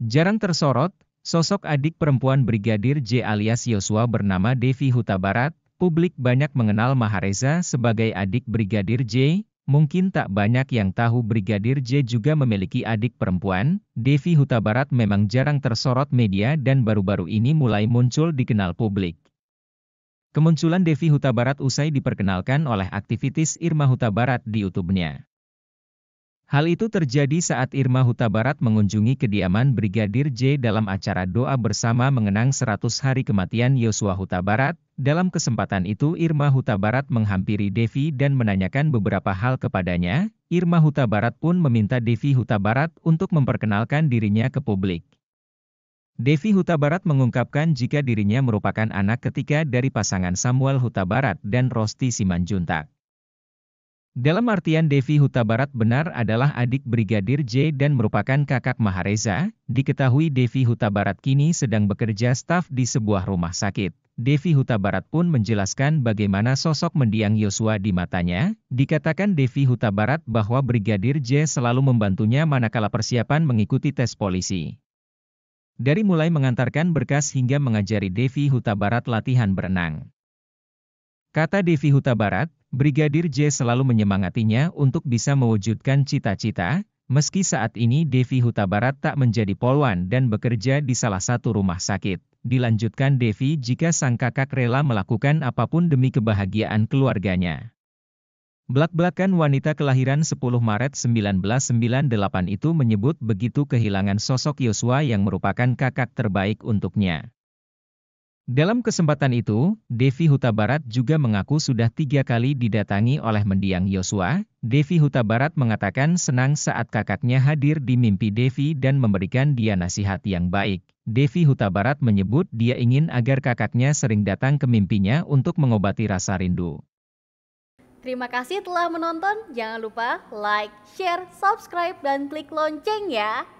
Jarang tersorot, sosok adik perempuan Brigadir J alias Yosua bernama Devi Huta Barat, publik banyak mengenal Mahareza sebagai adik Brigadir J, mungkin tak banyak yang tahu Brigadir J juga memiliki adik perempuan, Devi Huta Barat memang jarang tersorot media dan baru-baru ini mulai muncul dikenal publik. Kemunculan Devi Huta Barat usai diperkenalkan oleh aktivitas Irma Huta Barat di YouTube-nya. Hal itu terjadi saat Irma Huta Barat mengunjungi kediaman Brigadir J dalam acara doa bersama mengenang 100 hari kematian Yosua Huta Barat. Dalam kesempatan itu Irma Huta Barat menghampiri Devi dan menanyakan beberapa hal kepadanya. Irma Huta Barat pun meminta Devi Huta Barat untuk memperkenalkan dirinya ke publik. Devi Huta Barat mengungkapkan jika dirinya merupakan anak ketiga dari pasangan Samuel Huta Barat dan Rosti Simanjuntak. Dalam artian Devi Huta Barat benar adalah adik Brigadir J dan merupakan kakak Mahareza, diketahui Devi Huta Barat kini sedang bekerja staf di sebuah rumah sakit. Devi Huta Barat pun menjelaskan bagaimana sosok mendiang Yosua di matanya. Dikatakan Devi Huta Barat bahwa Brigadir J selalu membantunya manakala persiapan mengikuti tes polisi. Dari mulai mengantarkan berkas hingga mengajari Devi Huta Barat latihan berenang. Kata Devi Huta Barat, Brigadir J selalu menyemangatinya untuk bisa mewujudkan cita-cita, meski saat ini Devi Huta Barat tak menjadi polwan dan bekerja di salah satu rumah sakit. Dilanjutkan Devi jika sang kakak rela melakukan apapun demi kebahagiaan keluarganya. Belak-belakan wanita kelahiran 10 Maret 1998 itu menyebut begitu kehilangan sosok Yosua yang merupakan kakak terbaik untuknya. Dalam kesempatan itu, Devi Huta Barat juga mengaku sudah tiga kali didatangi oleh mendiang Yosua. Devi Huta Barat mengatakan senang saat kakaknya hadir di mimpi Devi dan memberikan dia nasihat yang baik. Devi Huta Barat menyebut dia ingin agar kakaknya sering datang ke mimpinya untuk mengobati rasa rindu. Terima kasih telah menonton, jangan lupa like, share, subscribe, dan klik lonceng ya.